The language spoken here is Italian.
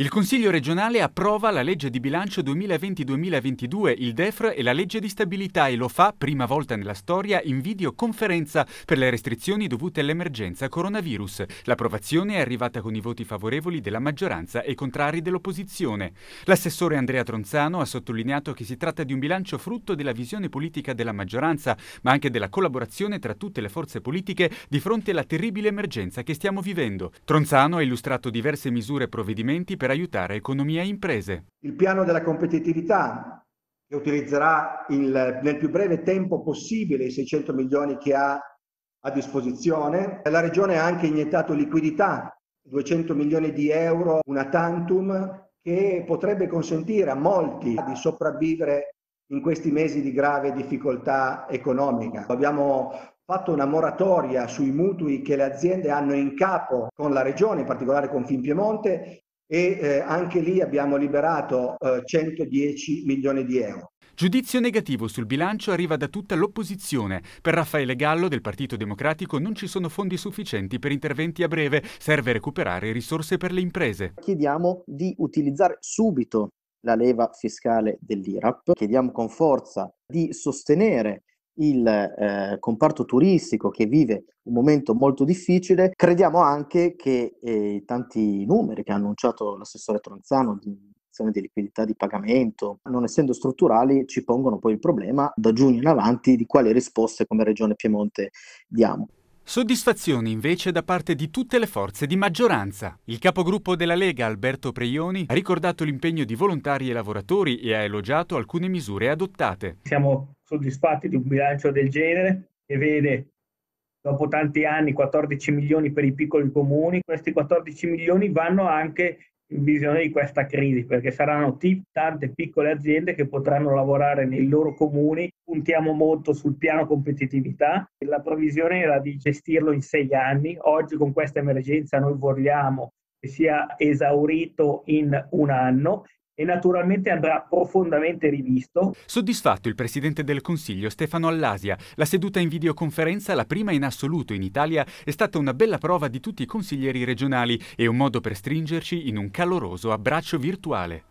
Il Consiglio regionale approva la legge di bilancio 2020-2022, il DEFR e la legge di stabilità e lo fa, prima volta nella storia, in videoconferenza per le restrizioni dovute all'emergenza coronavirus. L'approvazione è arrivata con i voti favorevoli della maggioranza e contrari dell'opposizione. L'assessore Andrea Tronzano ha sottolineato che si tratta di un bilancio frutto della visione politica della maggioranza, ma anche della collaborazione tra tutte le forze politiche di fronte alla terribile emergenza che stiamo vivendo. Tronzano ha illustrato diverse misure e provvedimenti per per aiutare economia e imprese. Il piano della competitività che utilizzerà il, nel più breve tempo possibile i 600 milioni che ha a disposizione. La Regione ha anche iniettato liquidità, 200 milioni di euro, una tantum, che potrebbe consentire a molti di sopravvivere in questi mesi di grave difficoltà economica. Abbiamo fatto una moratoria sui mutui che le aziende hanno in capo con la Regione, in particolare con Finpiemonte, e eh, anche lì abbiamo liberato eh, 110 milioni di euro. Giudizio negativo sul bilancio arriva da tutta l'opposizione. Per Raffaele Gallo del Partito Democratico non ci sono fondi sufficienti per interventi a breve, serve recuperare risorse per le imprese. Chiediamo di utilizzare subito la leva fiscale dell'IRAP, chiediamo con forza di sostenere il eh, comparto turistico che vive un momento molto difficile, crediamo anche che eh, i eh, tanti numeri che ha annunciato l'assessore Tronzano di di liquidità di pagamento, non essendo strutturali, ci pongono poi il problema da giugno in avanti di quali risposte come Regione Piemonte diamo. Soddisfazioni invece da parte di tutte le forze di maggioranza. Il capogruppo della Lega, Alberto Preioni, ha ricordato l'impegno di volontari e lavoratori e ha elogiato alcune misure adottate. Siamo soddisfatti di un bilancio del genere che vede dopo tanti anni 14 milioni per i piccoli comuni, questi 14 milioni vanno anche in visione di questa crisi perché saranno t- tante piccole aziende che potranno lavorare nei loro comuni, puntiamo molto sul piano competitività, la previsione era di gestirlo in sei anni, oggi con questa emergenza noi vogliamo che sia esaurito in un anno e naturalmente andrà profondamente rivisto. Soddisfatto il Presidente del Consiglio Stefano Allasia. La seduta in videoconferenza, la prima in assoluto in Italia, è stata una bella prova di tutti i consiglieri regionali e un modo per stringerci in un caloroso abbraccio virtuale.